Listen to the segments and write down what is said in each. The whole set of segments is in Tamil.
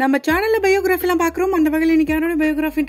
நம்ம சேனலில் பயோகிராஃபிலாம் பார்க்குறோம் அந்த வகையில் இன்னைக்கு யாரோட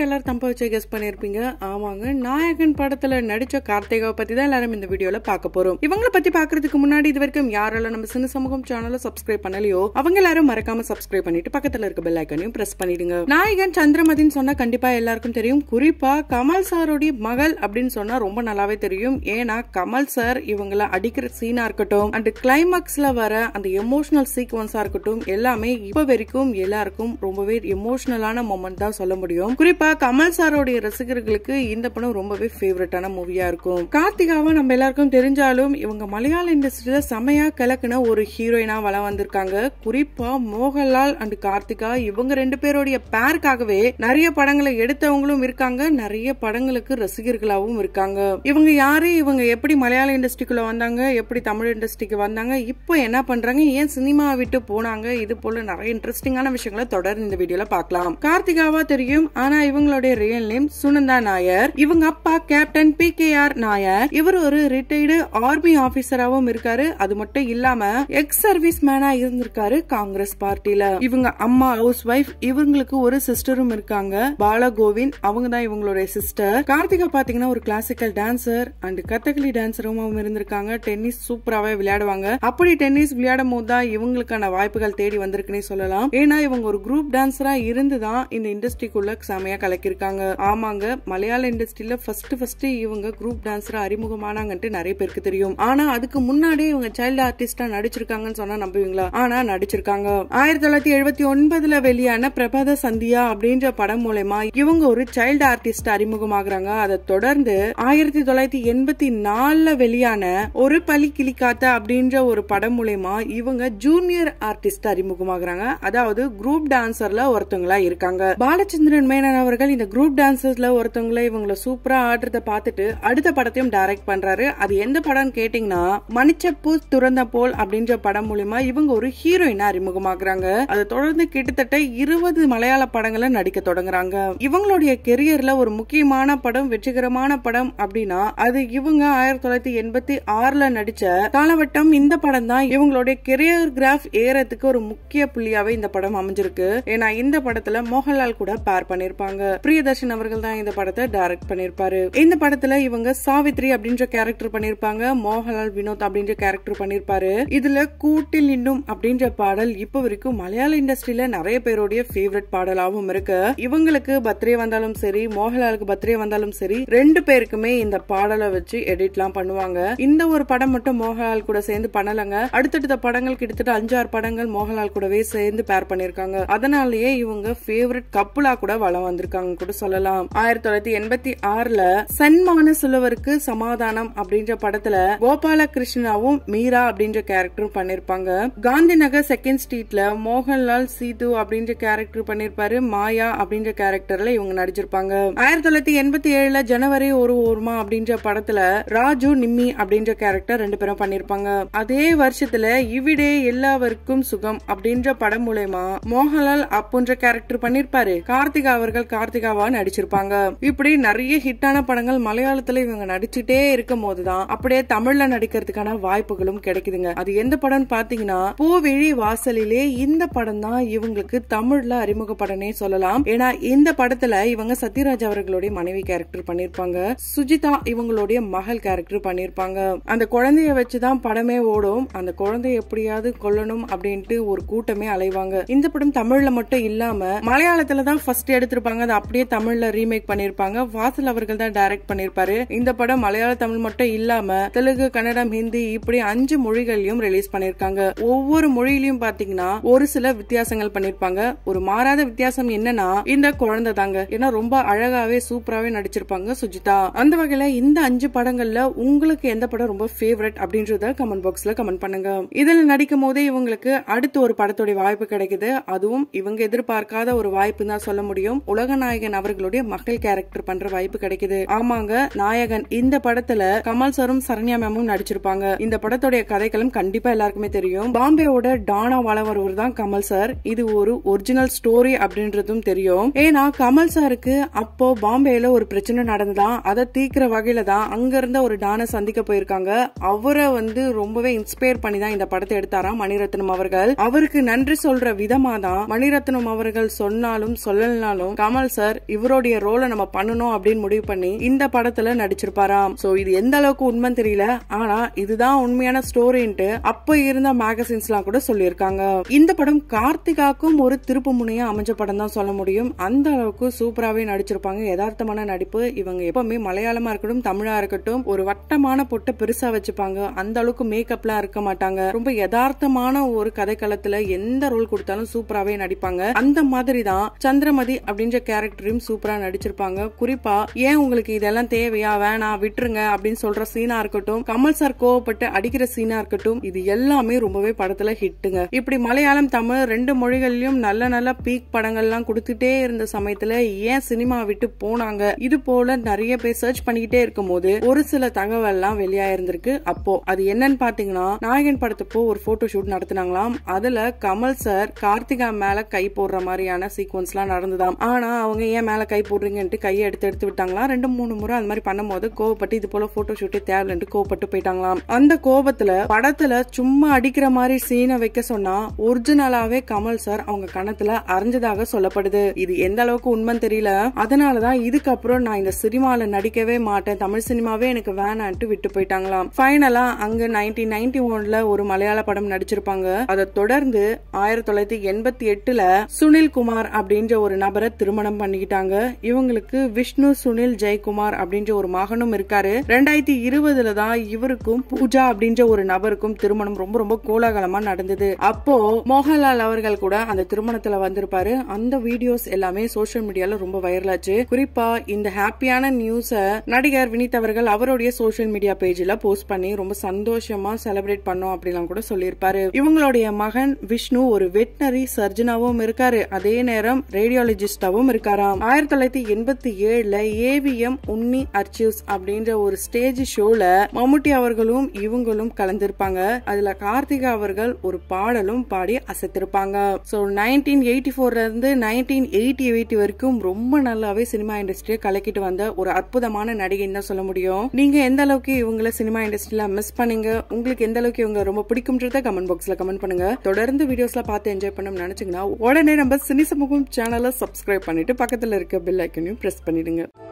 எல்லாரும் தம்ப வச்சு கெஸ் பண்ணியிருப்பீங்க ஆமாங்க நாயகன் படத்தில் நடித்த கார்த்திகாவை பற்றி தான் எல்லாரும் இந்த வீடியோவில் பார்க்க போகிறோம் இவங்களை பற்றி பார்க்குறதுக்கு முன்னாடி இது வரைக்கும் யாரெல்லாம் நம்ம சின்ன சமூகம் சேனலை சப்ஸ்கிரைப் பண்ணலையோ அவங்க எல்லாரும் மறக்காம சப்ஸ்கிரைப் பண்ணிட்டு பக்கத்தில் இருக்க பெல் ஐக்கனையும் ப்ரெஸ் பண்ணிடுங்க நாயகன் சந்திரமதின்னு சொன்னால் கண்டிப்பாக எல்லாருக்கும் தெரியும் குறிப்பாக கமல் சாரோடைய மகள் அப்படின்னு சொன்னால் ரொம்ப நல்லாவே தெரியும் ஏன்னா கமல் சார் இவங்களை அடிக்கிற சீனாக இருக்கட்டும் அண்ட் கிளைமேக்ஸில் வர அந்த எமோஷனல் சீக்வன்ஸாக இருக்கட்டும் எல்லாமே இப்போ வரைக்கும் எல்லாருக்கும் எல்லாருக்கும் ரொம்பவே எமோஷனலான மூமெண்ட் தான் சொல்ல முடியும் குறிப்பா கமல் சாரோடைய ரசிகர்களுக்கு இந்த படம் ரொம்பவே ஃபேவரட்டான மூவியா இருக்கும் கார்த்திகாவை நம்ம எல்லாருக்கும் தெரிஞ்சாலும் இவங்க மலையாள இண்டஸ்ட்ரியில செமையா கலக்குன ஒரு ஹீரோயினா வளம் வந்திருக்காங்க குறிப்பா மோகன்லால் அண்ட் கார்த்திகா இவங்க ரெண்டு பேருடைய பேருக்காகவே நிறைய படங்களை எடுத்தவங்களும் இருக்காங்க நிறைய படங்களுக்கு ரசிகர்களாகவும் இருக்காங்க இவங்க யாரு இவங்க எப்படி மலையாள இண்டஸ்ட்ரிக்குள்ள வந்தாங்க எப்படி தமிழ் இண்டஸ்ட்ரிக்கு வந்தாங்க இப்போ என்ன பண்றாங்க ஏன் சினிமா விட்டு போனாங்க இது போல நிறைய இன்ட்ரெஸ்டிங்கான விஷயங்களை தொடர் இந்த வீடியோல பார்க்கலாம் கார்த்திகாவா தெரியும் ஆனா இவங்களுடைய ரியல் நேம் சுனந்தா நாயர் இவங்க அப்பா captain P K R Nair இவர் ஒரு ரிட்டையர்டு ஆர்மி ஆபீசராவும் இருக்காரு அது மட்டும் இல்லாம எக்ஸ் சர்வீஸ் மேனா இருந்திருக்காரு காங்கிரஸ் பார்ட்டில இவங்க அம்மா ஹவுஸ் ஒய்ஃப் இவங்களுக்கு ஒரு சிஸ்டரும் இருக்காங்க பாலகோவிந்த் அவங்க தான் இவங்களுடைய சிஸ்டர் கார்த்திகா பாத்தீங்கன்னா ஒரு கிளாசிக்கல் டான்சர் அண்ட் கத்தகளி டான்சரும் இருந்திருக்காங்க டென்னிஸ் சூப்பராவே விளையாடுவாங்க அப்படி டென்னிஸ் விளையாடும் போது தான் இவங்களுக்கான வாய்ப்புகள் தேடி வந்திருக்குன்னே சொல்லலாம் ஏன்னா இவங்க ஒரு ஒரு குரூப் டான்ஸரா இருந்து தான் இந்த இண்டஸ்ட்ரிக்குள்ள செமையா கலக்கிருக்காங்க ஆமாங்க மலையாள இண்டஸ்ட்ரியில ஃபர்ஸ்ட் ஃபர்ஸ்ட் இவங்க குரூப் டான்ஸரா அறிமுகமானாங்கன்ட்டு நிறைய பேருக்கு தெரியும் ஆனா அதுக்கு முன்னாடி இவங்க சைல்டு ஆர்டிஸ்டா நடிச்சிருக்காங்கன்னு சொன்னா நம்புவீங்களா ஆனா நடிச்சிருக்காங்க ஆயிரத்தி தொள்ளாயிரத்தி எழுபத்தி ஒன்பதுல வெளியான பிரபாத சந்தியா அப்படின்ற படம் மூலயமா இவங்க ஒரு சைல்டு ஆர்டிஸ்ட் அறிமுகமாகறாங்க அதை தொடர்ந்து ஆயிரத்தி தொள்ளாயிரத்தி எண்பத்தி நாலுல வெளியான ஒரு பலி கிளிக்காத்த அப்படின்ற ஒரு படம் மூலயமா இவங்க ஜூனியர் ஆர்டிஸ்ட் அறிமுகமாகறாங்க அதாவது குரூப் குரூப் டான்சர்ல ஒருத்தவங்களா இருக்காங்க பாலச்சந்திரன் மேனன் அவர்கள் இந்த குரூப் டான்சர்ஸ்ல ஒருத்தவங்கள இவங்கள சூப்பரா ஆடுறத பாத்துட்டு அடுத்த படத்தையும் டைரக்ட் பண்றாரு அது எந்த படம்னு கேட்டீங்கன்னா மணிச்சப்பு துறந்த போல் அப்படின்ற படம் மூலியமா இவங்க ஒரு ஹீரோயின் அறிமுகமாக்குறாங்க அதை தொடர்ந்து கிட்டத்தட்ட இருபது மலையாள படங்களை நடிக்க தொடங்குறாங்க இவங்களுடைய கெரியர்ல ஒரு முக்கியமான படம் வெற்றிகரமான படம் அப்படின்னா அது இவங்க ஆயிரத்தி தொள்ளாயிரத்தி எண்பத்தி ஆறுல நடிச்ச காலவட்டம் இந்த படம் தான் இவங்களுடைய கெரியர் கிராஃப் ஏறத்துக்கு ஒரு முக்கிய புள்ளியாவே இந்த படம் அமைஞ்சிருக்கு இருக்கு ஏன்னா இந்த படத்துல மோகன்லால் கூட பேர் பண்ணிருப்பாங்க பிரியதர்ஷன் அவர்கள் தான் இந்த படத்தை டைரக்ட் பண்ணிருப்பாரு இந்த படத்துல இவங்க சாவித்ரி அப்படின்ற கேரக்டர் பண்ணிருப்பாங்க மோகன்லால் வினோத் அப்படின்ற கேரக்டர் பண்ணிருப்பாரு இதுல கூட்டில் இன்னும் அப்படின்ற பாடல் இப்ப வரைக்கும் மலையாள இண்டஸ்ட்ரியில நிறைய பேருடைய ஃபேவரட் பாடலாவும் இருக்கு இவங்களுக்கு பர்த்டே வந்தாலும் சரி மோகன்லாலுக்கு பர்த்டே வந்தாலும் சரி ரெண்டு பேருக்குமே இந்த பாடலை வச்சு எடிட் எல்லாம் பண்ணுவாங்க இந்த ஒரு படம் மட்டும் மோகன்லால் கூட சேர்ந்து பண்ணலங்க அடுத்தடுத்த படங்கள் கிட்டத்தட்ட அஞ்சாறு படங்கள் மோகன்லால் கூடவே சேர்ந்து பேர் பண்ணிருக்காங்க அதனாலயே இவங்க ஃபேவரட் கப்புலா கூட வளம் வந்திருக்காங்க கூட சொல்லலாம் ஆயிரத்தி தொள்ளாயிரத்தி எண்பத்தி ஆறுல சன்மான சுலவருக்கு சமாதானம் அப்படின்ற படத்துல கோபாலகிருஷ்ணாவும் மீரா அப்படின்ற கேரக்டரும் பண்ணிருப்பாங்க காந்தி நகர் செகண்ட் ஸ்ட்ரீட்ல மோகன்லால் சீது அப்படின்ற கேரக்டர் பண்ணிருப்பாரு மாயா அப்படின்ற கேரக்டர்ல இவங்க நடிச்சிருப்பாங்க ஆயிரத்தி தொள்ளாயிரத்தி எண்பத்தி ஏழுல ஜனவரி ஒரு ஓர்மா அப்படின்ற படத்துல ராஜு நிம்மி அப்படின்ற கேரக்டர் ரெண்டு பேரும் பண்ணிருப்பாங்க அதே வருஷத்துல இவிடே எல்லாவருக்கும் சுகம் அப்படின்ற படம் மூலயமா மோகன் மோகன்லால் அப்புன்ற கேரக்டர் பண்ணிருப்பாரு கார்த்திகா அவர்கள் கார்த்திகாவா நடிச்சிருப்பாங்க இப்படி நிறைய ஹிட்டான படங்கள் மலையாளத்துல இவங்க நடிச்சுட்டே இருக்கும் போதுதான் அப்படியே தமிழ்ல நடிக்கிறதுக்கான வாய்ப்புகளும் கிடைக்குதுங்க அது எந்த படம்னு பாத்தீங்கன்னா பூவிழி வாசலிலே இந்த படம் தான் இவங்களுக்கு தமிழ்ல அறிமுகப்படனே சொல்லலாம் ஏன்னா இந்த படத்துல இவங்க சத்யராஜ் அவர்களுடைய மனைவி கேரக்டர் பண்ணிருப்பாங்க சுஜிதா இவங்களுடைய மகள் கேரக்டர் பண்ணிருப்பாங்க அந்த குழந்தைய வச்சுதான் படமே ஓடும் அந்த குழந்தைய எப்படியாவது கொல்லணும் அப்படின்ட்டு ஒரு கூட்டமே அலைவாங்க இந்த படம் தமிழ்ல மட்டும் இல்லாம மலையாளத்துல தான் ஃபர்ஸ்ட் எடுத்திருப்பாங்க அதை அப்படியே தமிழ்ல ரீமேக் பண்ணிருப்பாங்க வாசல் அவர்கள் தான் டைரக்ட் பண்ணிருப்பாரு இந்த படம் மலையாள தமிழ் மட்டும் இல்லாம தெலுங்கு கன்னடம் ஹிந்தி இப்படி அஞ்சு மொழிகளையும் ரிலீஸ் பண்ணிருக்காங்க ஒவ்வொரு மொழியிலயும் பாத்தீங்கன்னா ஒரு சில வித்தியாசங்கள் பண்ணிருப்பாங்க ஒரு மாறாத வித்தியாசம் என்னன்னா இந்த குழந்தை தாங்க ஏன்னா ரொம்ப அழகாவே சூப்பராகவே நடிச்சிருப்பாங்க சுஜிதா அந்த வகையில இந்த அஞ்சு படங்கள்ல உங்களுக்கு எந்த படம் ரொம்ப ஃபேவரட் அப்படின்றத கமெண்ட் பாக்ஸ்ல கமெண்ட் பண்ணுங்க இதுல நடிக்கும் போதே இவங்களுக்கு அடுத்த ஒரு படத்துடைய வாய்ப்பு கிடைக்குது அது அதுவும் இவங்க எதிர்பார்க்காத ஒரு வாய்ப்புன்னு தான் சொல்ல முடியும் உலக நாயகன் அவர்களுடைய மகள் கேரக்டர் பண்ற வாய்ப்பு கிடைக்குது ஆமாங்க நாயகன் இந்த படத்துல கமல் சரும் சரண்யா மேமும் நடிச்சிருப்பாங்க இந்த படத்துடைய கதைகளும் கண்டிப்பா எல்லாருக்குமே தெரியும் பாம்பேவோட டானா வளவரூர் தான் கமல் சார் இது ஒரு ஒரிஜினல் ஸ்டோரி அப்படின்றதும் தெரியும் ஏன்னா கமல் சாருக்கு அப்போ பாம்பேல ஒரு பிரச்சனை நடந்ததா அதை தீக்கிற வகையில தான் அங்க இருந்த ஒரு டானை சந்திக்க போயிருக்காங்க அவரை வந்து ரொம்பவே இன்ஸ்பயர் பண்ணி தான் இந்த படத்தை எடுத்தாராம் மணிரத்னம் அவர்கள் அவருக்கு நன்றி சொல்ற விதமா தான் தான் மணிரத்னம் அவர்கள் சொன்னாலும் சொல்லலனாலும் கமல் சார் இவருடைய ரோலை நம்ம பண்ணணும் அப்படின்னு முடிவு பண்ணி இந்த படத்துல நடிச்சிருப்பாராம் சோ இது எந்த அளவுக்கு உண்மை தெரியல ஆனா இதுதான் உண்மையான ஸ்டோரின்ட்டு அப்ப இருந்த மேகசின்ஸ்லாம் கூட சொல்லியிருக்காங்க இந்த படம் கார்த்திகாக்கும் ஒரு திருப்பு முனையா அமைஞ்ச படம் தான் சொல்ல முடியும் அந்த அளவுக்கு சூப்பராவே நடிச்சிருப்பாங்க யதார்த்தமான நடிப்பு இவங்க எப்பவுமே மலையாளமா இருக்கட்டும் தமிழா இருக்கட்டும் ஒரு வட்டமான பொட்டை பெருசா வச்சுப்பாங்க அந்த அளவுக்கு மேக்கப்லாம் இருக்க மாட்டாங்க ரொம்ப யதார்த்தமான ஒரு கதைக்களத்துல எந்த ரோல் கொடுத்தாலும் சூப்பராகவே சூப்பராவே நடிப்பாங்க அந்த மாதிரி தான் சந்திரமதி அப்படின்ற கேரக்டரையும் சூப்பரா நடிச்சிருப்பாங்க குறிப்பா ஏன் உங்களுக்கு இதெல்லாம் தேவையா வேணா விட்டுருங்க அப்படின்னு சொல்ற சீனா இருக்கட்டும் கமல் சார் கோவப்பட்டு அடிக்கிற சீனா இருக்கட்டும் இது எல்லாமே ரொம்பவே படத்துல ஹிட்டுங்க இப்படி மலையாளம் தமிழ் ரெண்டு மொழிகள்லயும் நல்ல நல்ல பீக் படங்கள்லாம் கொடுத்துட்டே இருந்த சமயத்துல ஏன் சினிமா விட்டு போனாங்க இது போல நிறைய பேர் சர்ச் பண்ணிக்கிட்டே இருக்கும் போது ஒரு சில தகவல் எல்லாம் வெளியாயிருந்திருக்கு அப்போ அது என்னன்னு பாத்தீங்கன்னா நாயகன் படத்தப்போ ஒரு போட்டோ ஷூட் நடத்தினாங்களாம் அதுல கமல் சார் கார்த்திகா என் மேலே கை போடுற மாதிரியான சீக்வன்ஸ்லாம் நடந்ததாம் ஆனால் அவங்க ஏன் மேலே கை போடுறீங்கன்ட்டு கையை எடுத்து எடுத்து விட்டாங்களாம் ரெண்டு மூணு முறை அந்த மாதிரி பண்ணும்போது கோவப்பட்டு இது போல ஃபோட்டோ ஷூட்டே தேவையில்லைன்ட்டு கோவப்பட்டு போயிட்டாங்களாம் அந்த கோபத்தில் படத்தில் சும்மா அடிக்கிற மாதிரி சீனை வைக்க சொன்னா ஒரிஜினலாவே கமல் சார் அவங்க கணத்துல அரைஞ்சதாக சொல்லப்படுது இது எந்த அளவுக்கு உண்மைன்னு தெரியல அதனாலதான் இதுக்கப்புறம் நான் இந்த சினிமால நடிக்கவே மாட்டேன் தமிழ் சினிமாவே எனக்கு வேணான்ட்டு விட்டு போயிட்டாங்களாம் ஃபைனலா அங்க நைன்டீன் நைன்டி ஒன்ல ஒரு மலையாள படம் நடிச்சிருப்பாங்க அதை தொடர்ந்து ஆயிரத்தி தொள்ளாயிரத்தி எண்பத்தி இருபத்தி எட்டுல சுனில் குமார் அப்படின்ற ஒரு நபரை திருமணம் பண்ணிக்கிட்டாங்க இவங்களுக்கு விஷ்ணு சுனில் ஜெயக்குமார் அப்படின்ற ஒரு மகனும் இருக்காரு ரெண்டாயிரத்தி இருபதுல தான் இவருக்கும் பூஜா அப்படின்ற ஒரு நபருக்கும் திருமணம் ரொம்ப ரொம்ப கோலாகலமா நடந்தது அப்போ மோகன்லால் அவர்கள் கூட அந்த திருமணத்துல வந்திருப்பாரு அந்த வீடியோஸ் எல்லாமே சோசியல் மீடியால ரொம்ப வைரல் ஆச்சு குறிப்பா இந்த ஹாப்பியான நியூஸ நடிகர் வினித் அவர்கள் அவருடைய சோசியல் மீடியா பேஜ்ல போஸ்ட் பண்ணி ரொம்ப சந்தோஷமா செலிபிரேட் பண்ணோம் அப்படிலாம் கூட சொல்லியிருப்பாரு இவங்களுடைய மகன் விஷ்ணு ஒரு வெட்டினரி சர் சர்ஜனாவும் இருக்காரு அதே நேரம் ரேடியாலஜிஸ்டாவும் இருக்காராம் ஆயிரத்தி தொள்ளாயிரத்தி எண்பத்தி ஏழுல ஏவிஎம் உன்னி அர்ச்சிவ்ஸ் அப்படின்ற ஒரு ஸ்டேஜ் ஷோல மம்முட்டி அவர்களும் இவங்களும் கலந்திருப்பாங்க அதுல கார்த்திகா அவர்கள் ஒரு பாடலும் பாடி அசைத்திருப்பாங்க சோ நைன்டீன் எயிட்டி ஃபோர்ல இருந்து நைன்டீன் எயிட்டி எயிட்டி வரைக்கும் ரொம்ப நல்லாவே சினிமா இண்டஸ்ட்ரியை கலக்கிட்டு வந்த ஒரு அற்புதமான நடிகைன்னு தான் சொல்ல முடியும் நீங்க எந்த அளவுக்கு இவங்களை சினிமா இண்டஸ்ட்ரியில மிஸ் பண்ணீங்க உங்களுக்கு எந்த அளவுக்கு இவங்க ரொம்ப பிடிக்கும்ன்றத கமெண்ட் பாக்ஸ்ல கமெண்ட் பண்ணுங்க தொடர்ந்து வீடியோஸ்ல பார்த்து என்ஜாய் பண்ணணும்னு நினைச்சு பிடிச்சிங்கன்னா உடனே நம்ம சினி சமூகம் சேனலை சப்ஸ்கிரைப் பண்ணிவிட்டு பக்கத்தில் இருக்க பெல் ஐக்கனையும் ப்ரெஸ் பண்ணிவிடுங்க